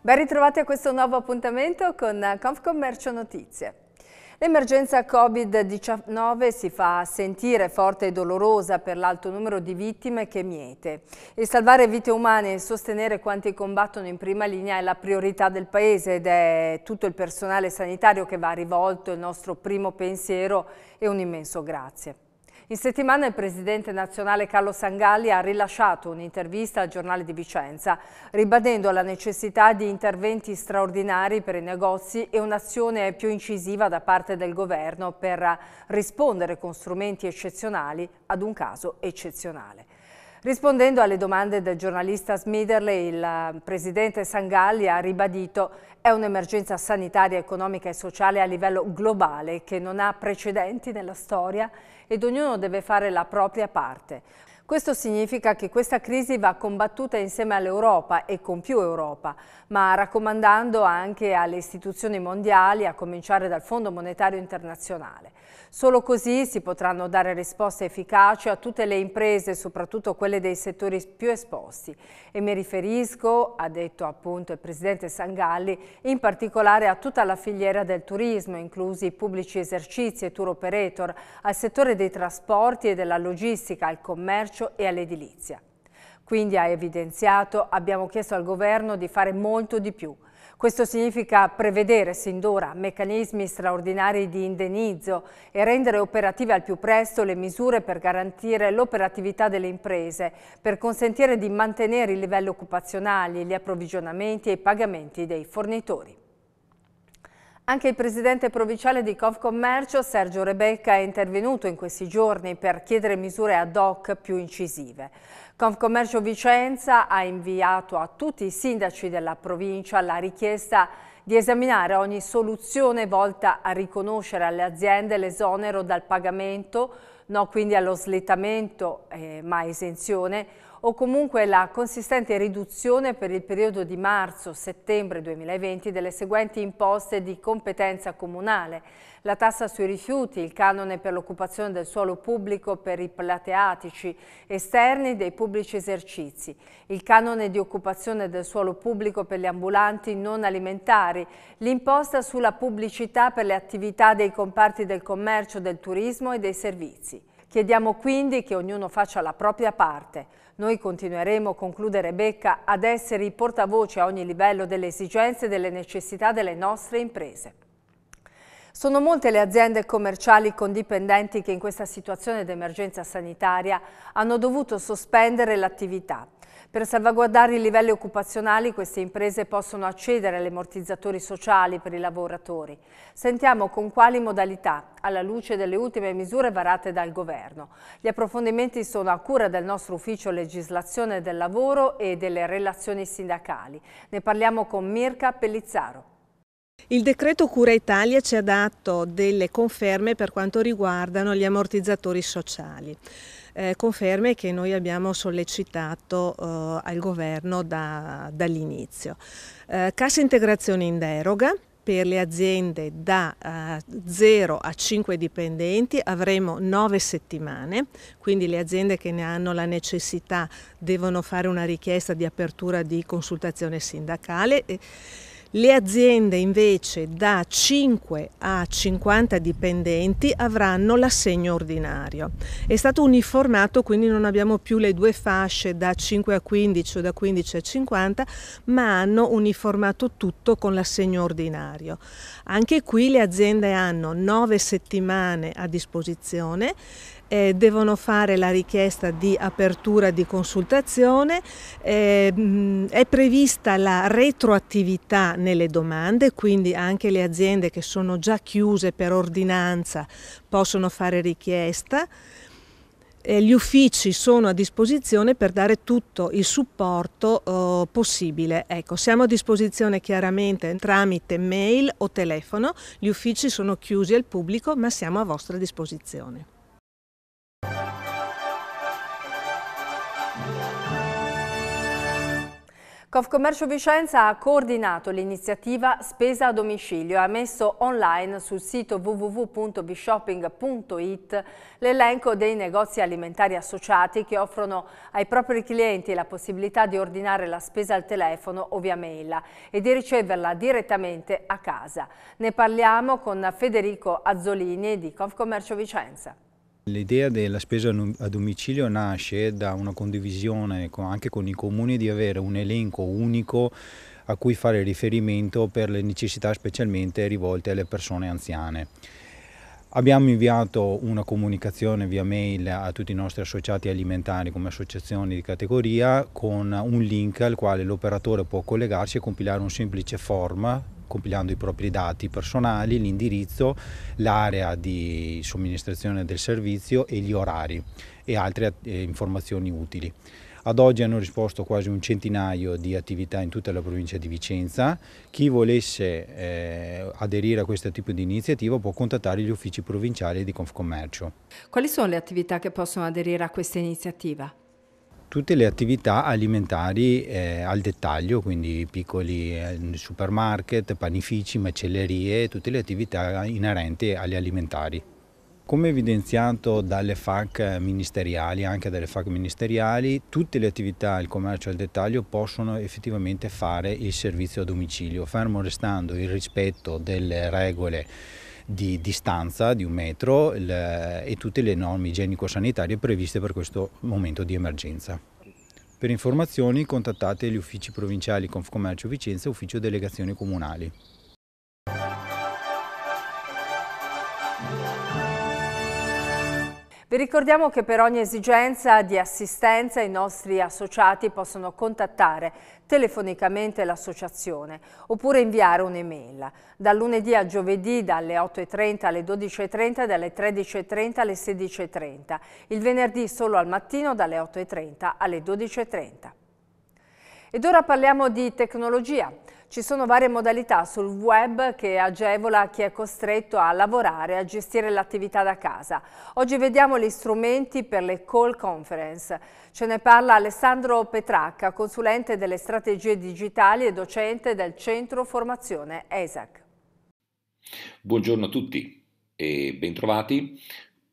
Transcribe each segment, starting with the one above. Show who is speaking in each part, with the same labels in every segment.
Speaker 1: Ben ritrovati a questo nuovo appuntamento con Confcommercio Notizie. L'emergenza Covid-19 si fa sentire forte e dolorosa per l'alto numero di vittime che miete. E salvare vite umane e sostenere quanti combattono in prima linea è la priorità del Paese ed è tutto il personale sanitario che va rivolto il nostro primo pensiero e un immenso grazie. In settimana il presidente nazionale Carlo Sangalli ha rilasciato un'intervista al giornale di Vicenza, ribadendo la necessità di interventi straordinari per i negozi e un'azione più incisiva da parte del governo per rispondere con strumenti eccezionali ad un caso eccezionale. Rispondendo alle domande del giornalista Smiderle, il eh, presidente Sangalli ha ribadito è un'emergenza sanitaria, economica e sociale a livello globale che non ha precedenti nella storia ed ognuno deve fare la propria parte. Questo significa che questa crisi va combattuta insieme all'Europa e con più Europa, ma raccomandando anche alle istituzioni mondiali, a cominciare dal Fondo Monetario Internazionale. Solo così si potranno dare risposte efficaci a tutte le imprese, soprattutto quelle dei settori più esposti. E mi riferisco, ha detto appunto il presidente Sangalli, in particolare a tutta la filiera del turismo, inclusi i pubblici esercizi e tour operator, al settore dei trasporti e della logistica, al commercio e all'edilizia. Quindi ha evidenziato abbiamo chiesto al governo di fare molto di più. Questo significa prevedere sin d'ora meccanismi straordinari di indennizzo e rendere operative al più presto le misure per garantire l'operatività delle imprese, per consentire di mantenere i livelli occupazionali, gli approvvigionamenti e i pagamenti dei fornitori. Anche il presidente provinciale di Confcommercio, Sergio Rebecca, è intervenuto in questi giorni per chiedere misure ad hoc più incisive. Confcommercio Vicenza ha inviato a tutti i sindaci della provincia la richiesta di esaminare ogni soluzione volta a riconoscere alle aziende l'esonero dal pagamento, no quindi allo slittamento, eh, ma esenzione, o comunque la consistente riduzione per il periodo di marzo-settembre 2020 delle seguenti imposte di competenza comunale, la tassa sui rifiuti, il canone per l'occupazione del suolo pubblico per i plateatici esterni dei pubblici esercizi, il canone di occupazione del suolo pubblico per gli ambulanti non alimentari, l'imposta sulla pubblicità per le attività dei comparti del commercio, del turismo e dei servizi. Chiediamo quindi che ognuno faccia la propria parte. Noi continueremo, conclude Rebecca, ad essere i portavoce a ogni livello delle esigenze e delle necessità delle nostre imprese. Sono molte le aziende commerciali con dipendenti che in questa situazione d'emergenza sanitaria hanno dovuto sospendere l'attività. Per salvaguardare i livelli occupazionali queste imprese possono accedere agli ammortizzatori sociali per i lavoratori. Sentiamo con quali modalità, alla luce delle ultime misure varate dal Governo. Gli approfondimenti sono a cura del nostro ufficio legislazione del lavoro e delle relazioni sindacali. Ne parliamo con Mirka Pellizzaro.
Speaker 2: Il decreto Cura Italia ci ha dato delle conferme per quanto riguardano gli ammortizzatori sociali, eh, conferme che noi abbiamo sollecitato eh, al governo da, dall'inizio. Eh, cassa integrazione in deroga, per le aziende da uh, eh, 0 a 5 dipendenti avremo 9 settimane, quindi le aziende che ne hanno la necessità devono fare una richiesta di apertura di consultazione sindacale. E, le aziende invece da 5 a 50 dipendenti avranno l'assegno ordinario. È stato uniformato, quindi non abbiamo più le due fasce da 5 a 15 o da 15 a 50, ma hanno uniformato tutto con l'assegno ordinario. Anche qui le aziende hanno 9 settimane a disposizione eh, devono fare la richiesta di apertura di consultazione, eh, è prevista la retroattività nelle domande, quindi anche le aziende che sono già chiuse per ordinanza possono fare richiesta eh, gli uffici sono a disposizione per dare tutto il supporto eh, possibile. Ecco, siamo a disposizione chiaramente tramite mail o telefono, gli uffici sono chiusi al pubblico ma siamo a vostra disposizione.
Speaker 1: Confcommercio Vicenza ha coordinato l'iniziativa Spesa a domicilio e ha messo online sul sito www.bishopping.it l'elenco dei negozi alimentari associati che offrono ai propri clienti la possibilità di ordinare la spesa al telefono o via mail e di riceverla direttamente a casa. Ne parliamo con Federico Azzolini di Confcommercio Vicenza.
Speaker 3: L'idea della spesa a domicilio nasce da una condivisione anche con i comuni di avere un elenco unico a cui fare riferimento per le necessità specialmente rivolte alle persone anziane. Abbiamo inviato una comunicazione via mail a tutti i nostri associati alimentari come associazioni di categoria con un link al quale l'operatore può collegarsi e compilare un semplice form compilando i propri dati personali, l'indirizzo, l'area di somministrazione del servizio e gli orari e altre eh, informazioni utili. Ad oggi hanno risposto quasi un centinaio di attività in tutta la provincia di Vicenza. Chi volesse eh, aderire a questo tipo di iniziativa può contattare gli uffici provinciali di Confcommercio.
Speaker 1: Quali sono le attività che possono aderire a questa iniziativa?
Speaker 3: tutte le attività alimentari eh, al dettaglio, quindi piccoli eh, supermarket, panifici, macellerie, tutte le attività inerenti agli alimentari. Come evidenziato dalle FAC ministeriali, anche dalle FAC ministeriali, tutte le attività al commercio al dettaglio possono effettivamente fare il servizio a domicilio, fermo restando il rispetto delle regole di distanza di un metro le, e tutte le norme igienico-sanitarie previste per questo momento di emergenza. Per informazioni contattate gli uffici provinciali Confcommercio Vicenza e Ufficio Delegazioni Comunali.
Speaker 1: ricordiamo che per ogni esigenza di assistenza i nostri associati possono contattare telefonicamente l'associazione oppure inviare un'email. Dal lunedì a giovedì dalle 8.30 alle 12.30 e dalle 13.30 alle 16.30. Il venerdì solo al mattino dalle 8.30 alle 12.30. Ed ora parliamo di tecnologia. Ci sono varie modalità sul web che agevola chi è costretto a lavorare, a gestire l'attività da casa. Oggi vediamo gli strumenti per le call conference. Ce ne parla Alessandro Petracca, consulente delle strategie digitali e docente del Centro Formazione ESAC.
Speaker 4: Buongiorno a tutti e bentrovati.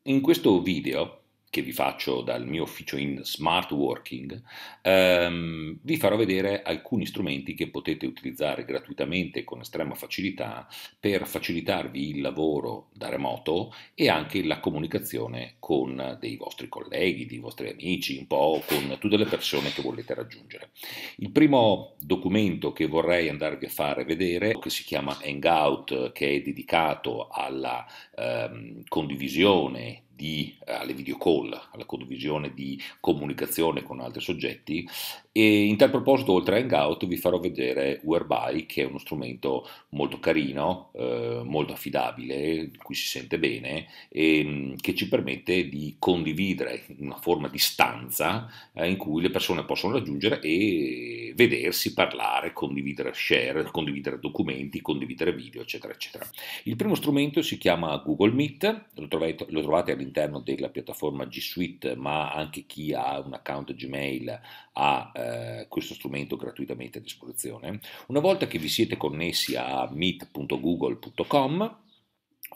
Speaker 4: In questo video che vi faccio dal mio ufficio in smart working, ehm, vi farò vedere alcuni strumenti che potete utilizzare gratuitamente con estrema facilità per facilitarvi il lavoro da remoto e anche la comunicazione con dei vostri colleghi, dei vostri amici, un po' con tutte le persone che volete raggiungere. Il primo documento che vorrei andarvi a fare vedere, che si chiama Hangout, che è dedicato alla ehm, condivisione di, eh, alle video call, alla condivisione di comunicazione con altri soggetti e in tal proposito, oltre a Hangout, vi farò vedere Whereby, che è uno strumento molto carino, eh, molto affidabile, in cui si sente bene, e ehm, che ci permette di condividere una forma di stanza eh, in cui le persone possono raggiungere e vedersi, parlare, condividere share, condividere documenti, condividere video, eccetera, eccetera. Il primo strumento si chiama Google Meet, lo trovate, lo trovate all'interno della piattaforma G Suite, ma anche chi ha un account Gmail ha... Eh, eh, questo strumento gratuitamente a disposizione. Una volta che vi siete connessi a meet.google.com,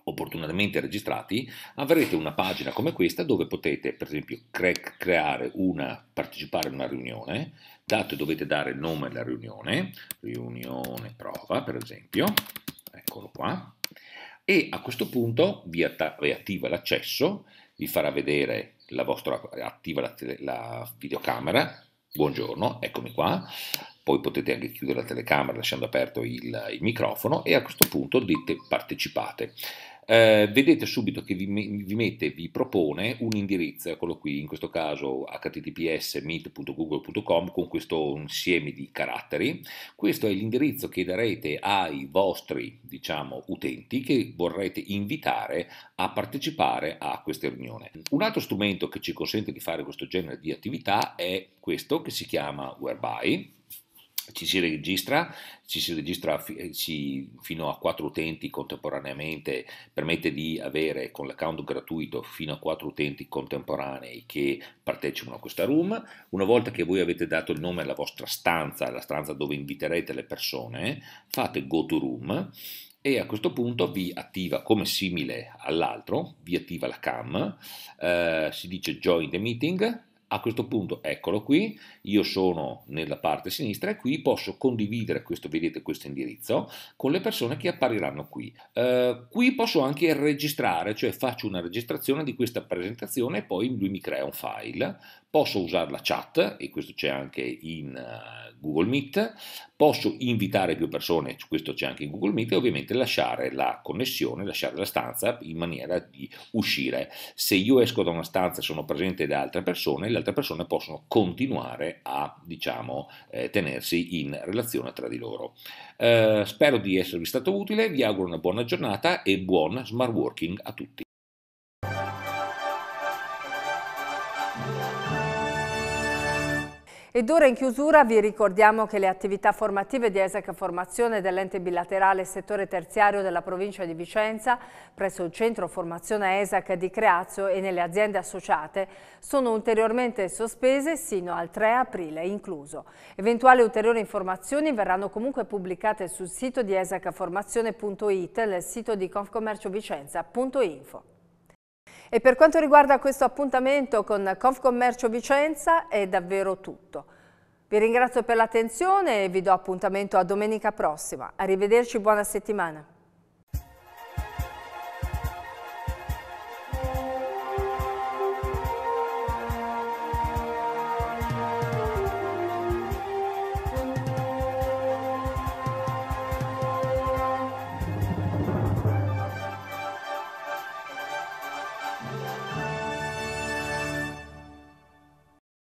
Speaker 4: opportunamente registrati, avrete una pagina come questa dove potete, per esempio, cre- creare una, partecipare a una riunione, dato dovete dare nome alla riunione, riunione prova, per esempio, eccolo qua, e a questo punto vi, att- vi attiva l'accesso, vi farà vedere la vostra attiva la, la videocamera, buongiorno, eccomi qua. Poi potete anche chiudere la telecamera lasciando aperto il, il microfono e a questo punto dite partecipate eh, vedete subito che vi, vi, mette, vi propone un indirizzo, eccolo qui, in questo caso https meet.google.com con questo insieme di caratteri. Questo è l'indirizzo che darete ai vostri, diciamo, utenti che vorrete invitare a partecipare a questa riunione. Un altro strumento che ci consente di fare questo genere di attività è questo che si chiama Whereby ci si registra, ci si registra fi, ci, eh, fino a quattro utenti contemporaneamente, permette di avere con l'account gratuito fino a quattro utenti contemporanei che partecipano a questa room. Una volta che voi avete dato il nome alla vostra stanza, la stanza dove inviterete le persone, fate go to room e a questo punto vi attiva come simile all'altro, vi attiva la cam, eh, si dice join the meeting a questo punto eccolo qui, io sono nella parte sinistra e qui posso condividere questo, vedete questo indirizzo, con le persone che appariranno qui. Eh, qui posso anche registrare, cioè faccio una registrazione di questa presentazione e poi lui mi crea un file posso usare la chat, e questo c'è anche in uh, Google Meet, posso invitare più persone, questo c'è anche in Google Meet, e ovviamente lasciare la connessione, lasciare la stanza in maniera di uscire. Se io esco da una stanza e sono presente da altre persone, le altre persone possono continuare a, diciamo, eh, tenersi in relazione tra di loro. Eh, spero di esservi stato utile, vi auguro una buona giornata e buon smart working a tutti.
Speaker 1: Ed ora in chiusura vi ricordiamo che le attività formative di ESEC Formazione dell'ente bilaterale settore terziario della provincia di Vicenza presso il centro formazione ESEC di Creazio e nelle aziende associate sono ulteriormente sospese sino al 3 aprile incluso. Eventuali ulteriori informazioni verranno comunque pubblicate sul sito di esecformazione.it e nel sito di confcommerciovicenza.info. E per quanto riguarda questo appuntamento con Confcommercio Vicenza è davvero tutto. Vi ringrazio per l'attenzione e vi do appuntamento a domenica prossima. Arrivederci, buona settimana.